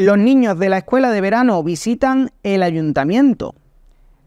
Los niños de la escuela de verano visitan el ayuntamiento.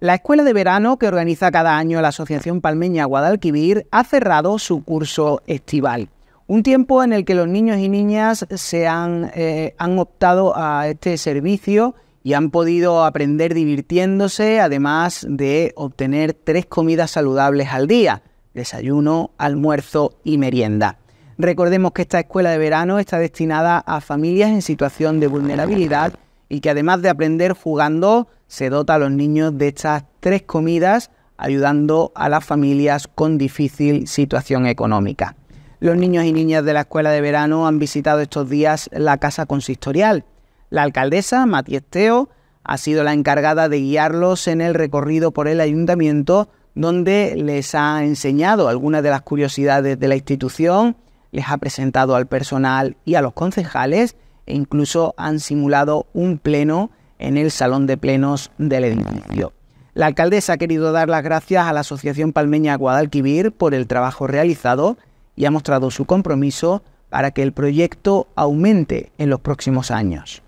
La escuela de verano que organiza cada año la Asociación Palmeña Guadalquivir ha cerrado su curso estival. Un tiempo en el que los niños y niñas se han, eh, han optado a este servicio y han podido aprender divirtiéndose, además de obtener tres comidas saludables al día, desayuno, almuerzo y merienda. Recordemos que esta escuela de verano está destinada a familias en situación de vulnerabilidad y que además de aprender jugando, se dota a los niños de estas tres comidas, ayudando a las familias con difícil situación económica. Los niños y niñas de la escuela de verano han visitado estos días la casa consistorial. La alcaldesa, Matiesteo ha sido la encargada de guiarlos en el recorrido por el ayuntamiento, donde les ha enseñado algunas de las curiosidades de la institución les ha presentado al personal y a los concejales e incluso han simulado un pleno en el salón de plenos del edificio. La alcaldesa ha querido dar las gracias a la Asociación Palmeña Guadalquivir por el trabajo realizado y ha mostrado su compromiso para que el proyecto aumente en los próximos años.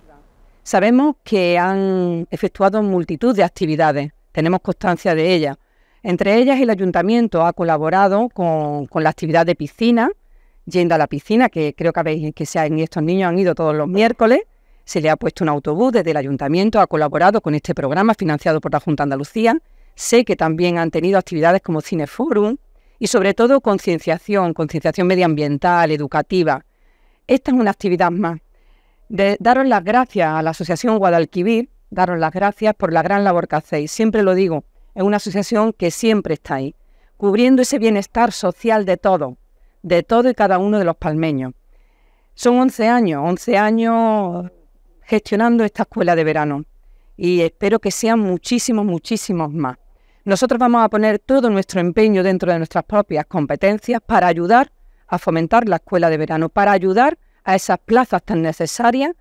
Sabemos que han efectuado multitud de actividades, tenemos constancia de ellas. Entre ellas el ayuntamiento ha colaborado con, con la actividad de piscina, yendo a la piscina, que creo que habéis que estos niños han ido todos los miércoles. Se le ha puesto un autobús desde el ayuntamiento, ha colaborado con este programa financiado por la Junta de Andalucía. Sé que también han tenido actividades como Cineforum y sobre todo concienciación, concienciación medioambiental, educativa. Esta es una actividad más. daros las gracias a la Asociación Guadalquivir, daros las gracias por la gran labor que hacéis. Siempre lo digo, es una asociación que siempre está ahí, cubriendo ese bienestar social de todos de todo y cada uno de los palmeños. Son 11 años, 11 años gestionando esta escuela de verano y espero que sean muchísimos, muchísimos más. Nosotros vamos a poner todo nuestro empeño dentro de nuestras propias competencias para ayudar a fomentar la escuela de verano, para ayudar a esas plazas tan necesarias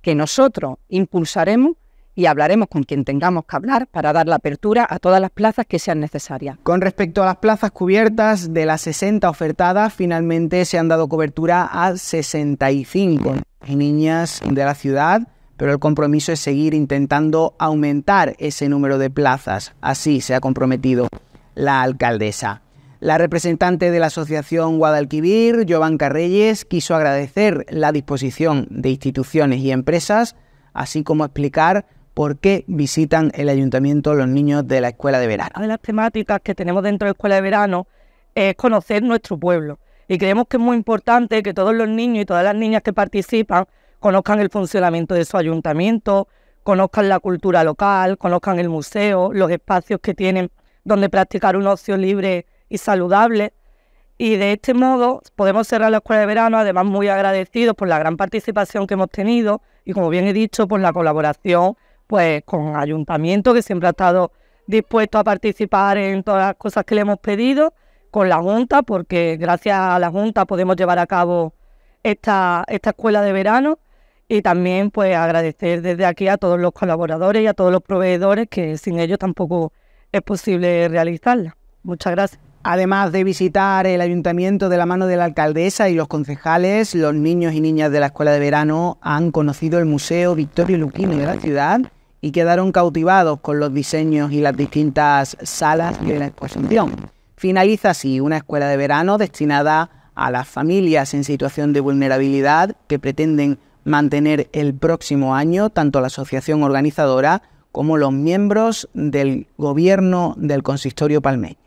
que nosotros impulsaremos y hablaremos con quien tengamos que hablar para dar la apertura a todas las plazas que sean necesarias. Con respecto a las plazas cubiertas, de las 60 ofertadas, finalmente se han dado cobertura a 65 niñas de la ciudad, pero el compromiso es seguir intentando aumentar ese número de plazas. Así se ha comprometido la alcaldesa. La representante de la Asociación Guadalquivir, Giovanca Reyes, quiso agradecer la disposición de instituciones y empresas, así como explicar ¿Por qué visitan el ayuntamiento los niños de la escuela de verano? Una de las temáticas que tenemos dentro de la escuela de verano es conocer nuestro pueblo. Y creemos que es muy importante que todos los niños y todas las niñas que participan conozcan el funcionamiento de su ayuntamiento, conozcan la cultura local, conozcan el museo, los espacios que tienen donde practicar un ocio libre y saludable. Y de este modo podemos cerrar la escuela de verano, además muy agradecidos por la gran participación que hemos tenido y como bien he dicho, por la colaboración pues con ayuntamiento que siempre ha estado dispuesto a participar en todas las cosas que le hemos pedido, con la Junta, porque gracias a la Junta podemos llevar a cabo esta, esta escuela de verano y también pues agradecer desde aquí a todos los colaboradores y a todos los proveedores que sin ellos tampoco es posible realizarla. Muchas gracias. Además de visitar el ayuntamiento de la mano de la alcaldesa y los concejales, los niños y niñas de la escuela de verano han conocido el Museo Victorio Luquino de la ciudad y quedaron cautivados con los diseños y las distintas salas de la exposición. Finaliza así una escuela de verano destinada a las familias en situación de vulnerabilidad que pretenden mantener el próximo año tanto la asociación organizadora como los miembros del gobierno del consistorio palmeño.